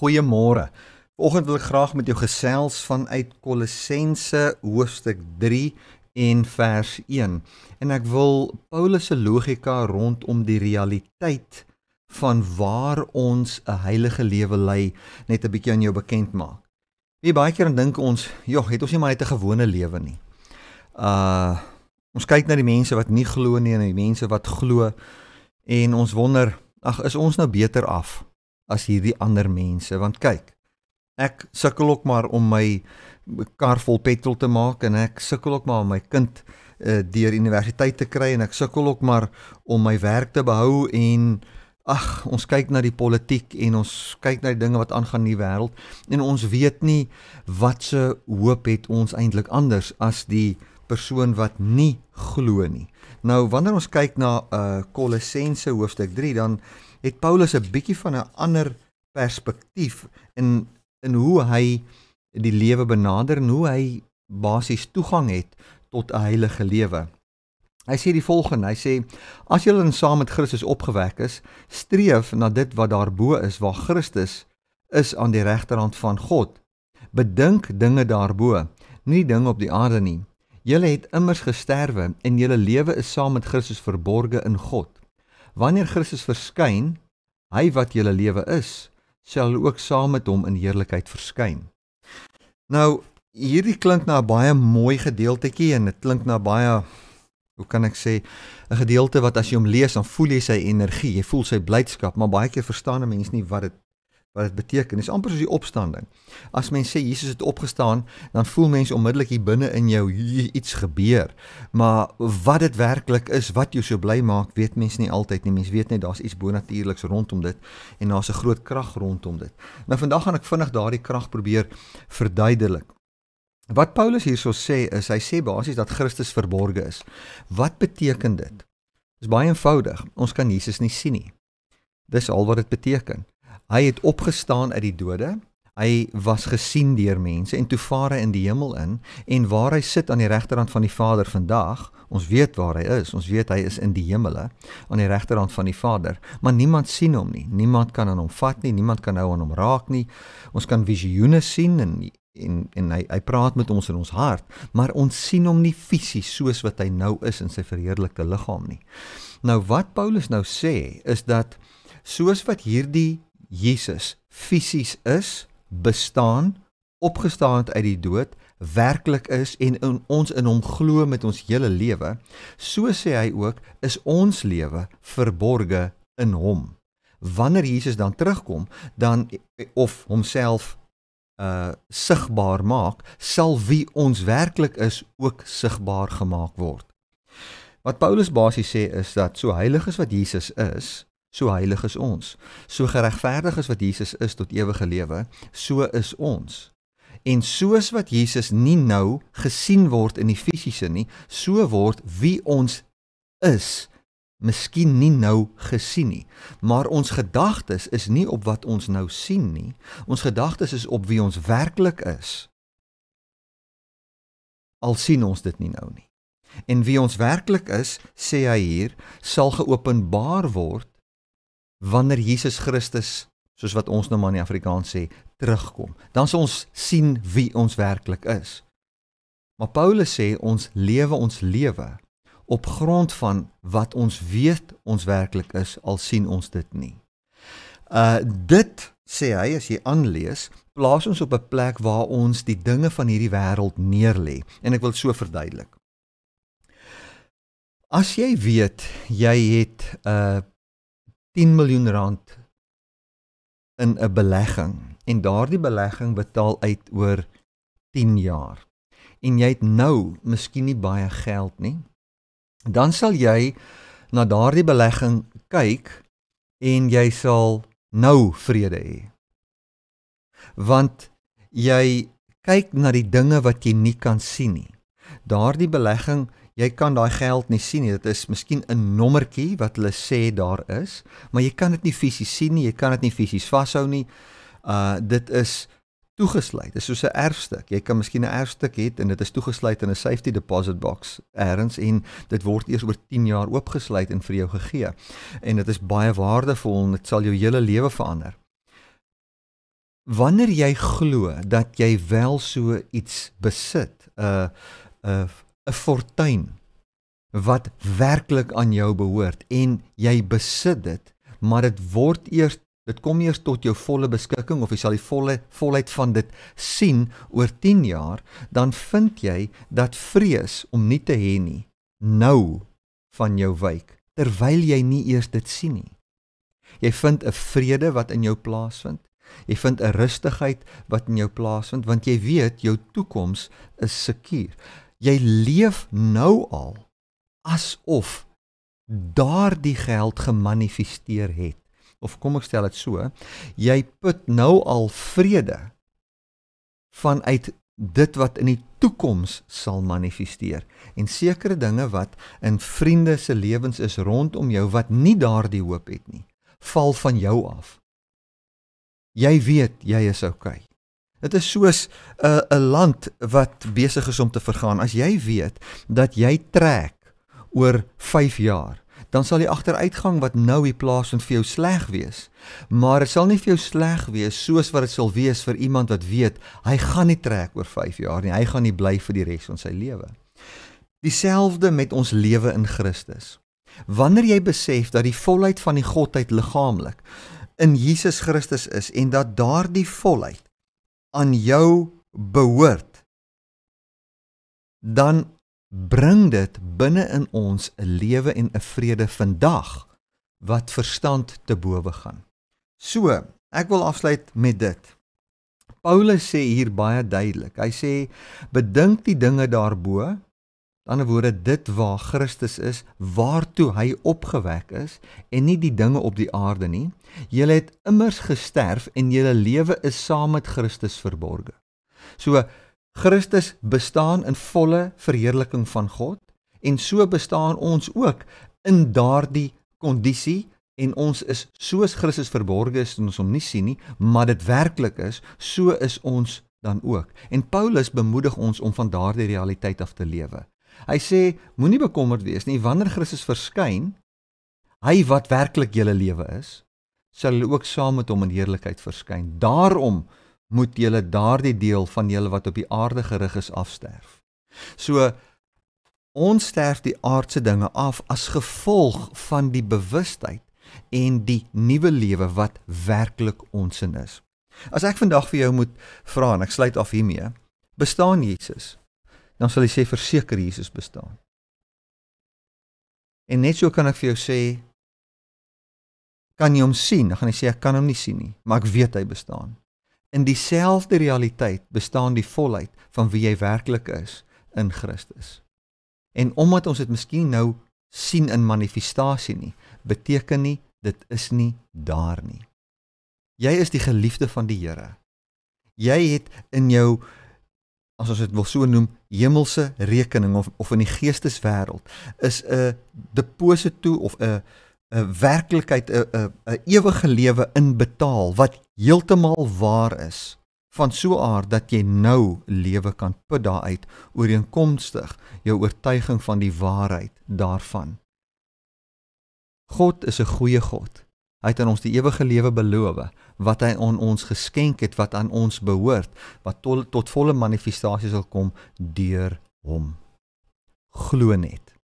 Goeiemôre. Vanoggend wil ek graag met jou gesels vanuit Kolossense hoofstuk 3 en vers 1. En ek wil Paulus se logika rondom die realiteit van waar ons 'n heilige lewe lei net 'n bietjie aan jou bekend maak. Wie baie keer dink ons, "Jog, het ons nie maar net 'n gewone lewe nie." Uh ons kyk na die mense wat nie glo nie en die mense wat glo en ons wonder, "Ag, is ons nou beter af?" as hierdie ander mense want kyk ek sukkel ook maar om my kar vol petrol te maak en ek sukkel ook maar om my kind uh, deur universiteit te kry en ek sukkel ook maar om my werk te behou en ag ons kyk na die politiek en ons kyk na die dinge wat aangaan in die wêreld en ons weet nie wat se hoop het ons eintlik anders as die persoon wat nie glo nie nou wanneer ons kyk na uh, Kolossense hoofstuk 3 dan het Paulus 'n bietjie van 'n ander perspektief in in hoe hy die lewe benader en hoe hy basies toegang het tot 'n heilige lewe. Hy sê die volgende, hy sê as jy dan saam met Christus opgewek is, streef na dit wat daarbo is waar Christus is aan die regterhand van God. Bedink dinge daarbo, nie dinge op die aarde nie. Julle het immers gesterwe en julle lewe is saam met Christus verborge in God. Wanneer Christus verskyn, hy wat julle lewe is, sal ook saam met hom in heerlikheid verskyn. Nou, hierdie klink na 'n baie mooi gedeeltetjie en dit klink na baie hoe kan ek sê, 'n gedeelte wat as jy hom lees, dan voel jy sy energie, jy voel sy blydskap, maar baie keer verstaan 'n mens nie wat dit wat dit beteken. Dit is amper soos die opstanding. As mens sê Jesus het opgestaan, dan voel mens onmiddellik hier binne in jou iets gebeur. Maar wat dit werklik is, wat jou so bly maak, weet mens nie altyd nie. Mens weet net daar's iets bonatuurliks rondom dit en daar's 'n groot krag rondom dit. Nou vandag gaan ek vinnig daardie krag probeer verduidelik. Wat Paulus hierso sê is hy sê basies dat Christus verborge is. Wat beteken dit? Dit is baie eenvoudig. Ons kan Jesus nie sien nie. Dis al wat dit beteken. Hy het opgestaan uit die dode. Hy was gesien deur mense en toe vaar hy in die hemel in en waar hy sit aan die regterhand van die Vader vandag, ons weet waar hy is. Ons weet hy is in die hemele aan die regterhand van die Vader, maar niemand sien hom nie. Niemand kan aan hom vat nie, niemand kan nou aan hom raak nie. Ons kan visioene sien en en en hy hy praat met ons in ons hart, maar ons sien hom nie fisies soos wat hy nou is in sy verheerlikte liggaam nie. Nou wat Paulus nou sê is dat soos wat hierdie Jesus fisies is, bestaan, opgestaan uit die dood, werklik is en in ons in hom glo met ons hele lewe, so sê hy ook, is ons lewe verborge in hom. Wanneer Jesus dan terugkom, dan eh, of homself uh sigbaar maak, sal wie ons werklik is ook sigbaar gemaak word. Wat Paulus basies sê is dat so heilig as wat Jesus is, so heilig is ons, so geregverdig is wat Jesus is tot ewige lewe, so is ons. En soos wat Jesus nie nou gesien word in die fisiese nie, so word wie ons is miskien nie nou gesien nie, maar ons gedagtes is nie op wat ons nou sien nie. Ons gedagtes is op wie ons werklik is. Al sien ons dit nie nou nie. En wie ons werklik is, sê hy hier, sal geopenbaar word wanneer Jesus Christus, soos wat ons nou maar in Afrikaans sê, terugkom. Dan sal ons sien wie ons werklik is. Maar Paulus sê ons lewe ons lewe op grond van wat ons weet ons werklik is al sien ons dit nie. Uh dit sê hy as jy aanlees, plaas ons op 'n plek waar ons die dinge van hierdie wêreld neerlê en ek wil so verduidelik. As jy weet jy het 'n uh, 10 miljoen rand in 'n belegging en daardie belegging betaal uit oor 10 jaar. En jy het nou miskien nie baie geld nie. Dan sal jy na daardie belegging kyk en jy sal nou vrede hê. Want jy kyk na die dinge wat jy nie kan sien nie. Daardie belegging, jy kan daai geld nie sien nie. Dit is miskien 'n nommertjie wat hulle sê daar is, maar jy kan dit nie fisies sien nie, jy kan dit nie fisies vashou nie. Uh dit is toegesluit. Dit is soos 'n erfstuk. Jy kan miskien 'n erfstuk hê en dit is toegesluit in 'n safety deposit box elders en dit word eers oor 10 jaar oopgesluit en vir jou gegee. En dit is baie waardevol en dit sal jou hele lewe verander. Wanneer jy glo dat jy wel so iets besit, 'n uh, 'n uh, 'n fortuin wat werklik aan jou behoort en jy besit dit, maar dit word eers dit kom eers tot jou volle beskikking of jy sal die volle volheid van dit sien oor 10 jaar, dan vind jy dat vrees om nie te hê nie nou van jou wyk terwyl jy nie eers dit sien nie. Jy vind 'n vrede wat in jou plaasvind. Jy vind 'n rustigheid wat in jou plaasvind want jy weet jou toekoms is sekuur jy leef nou al asof daardie geld gemanifesteer het of kom ek stel dit so jy put nou al vrede vanuit dit wat in die toekoms sal manifesteer en sekere dinge wat in vriende se lewens is rondom jou wat nie daardie hoop het nie val van jou af jy weet jy is oukei okay. Dit is soos 'n uh, 'n land wat besig is om te vergaan. As jy weet dat jy trek oor 5 jaar, dan sal die agteruitgang wat nou hier plaasvind vir jou sleg wees. Maar dit sal nie vir jou sleg wees soos wat dit sal wees vir iemand wat weet hy gaan nie trek oor 5 jaar nie. Hy gaan nie bly vir die res van sy lewe. Dieselfde met ons lewe in Christus. Wanneer jy besef dat die volheid van die godheid liggaamlik in Jesus Christus is en dat daardie volheid aan jou behoort, dan bring dit binne in ons 'n lewe en 'n vrede vandag wat verstand te bowe gaan. So, ek wil afsluit met dit. Paulus sê hier baie duidelik. Hy sê: "Bedink die dinge daarbo ander woorde dit waar Christus is, waartoe hy opgewek is en nie die dinge op die aarde nie. Julle het immers gesterf en julle lewe is saam met Christus verborge. So Christus bestaan in volle verheerliking van God en so bestaan ons ook in daardie kondisie en ons is soos Christus verborge is en ons hom nie sien nie, maar dit werklik is, so is ons dan ook. En Paulus bemoedig ons om van daardie realiteit af te lewe. Hy sê moenie bekommerd wees nie wanneer Christus verskyn, hy wat werklik julle lewe is, sal julle ook saam met hom in heerlikheid verskyn. Daarom moet julle daardie deel van julle wat op die aarde gerig is afsterf. So ons sterf die aardse dinge af as gevolg van die bewustheid en die nuwe lewe wat werklik ons in is. As ek vandag vir jou moet vra en ek sluit af hiermee, bestaan Jesus? dan sal hy sê verseker Jesus bestaan. En net so kan ek vir jou sê kan jy hom sien? Dan gaan hy sê ek kan hom nie sien nie, maar ek weet hy bestaan. In dieselfde realiteit bestaan die volheid van wie jy werklik is in Christus. En omdat ons dit miskien nou sien in manifestasie nie, beteken nie dit is nie daar nie. Jy is die geliefde van die Here. Jy het in jou as ons dit wil so noem, hemelse rekening of of in die geesteswêreld is 'n deposito of 'n 'n werklikheid 'n 'n ewige lewe inbetaal wat heeltemal waar is van so 'n aard dat jy nou lewe kan put daaruit ooreenkomstig jou oortuiging van die waarheid daarvan. God is 'n goeie God. Hy het aan ons die ewige lewe beloof wat hy aan ons geskenk het wat aan ons behoort wat tot, tot volle manifestasie sal kom deur hom. Glo net.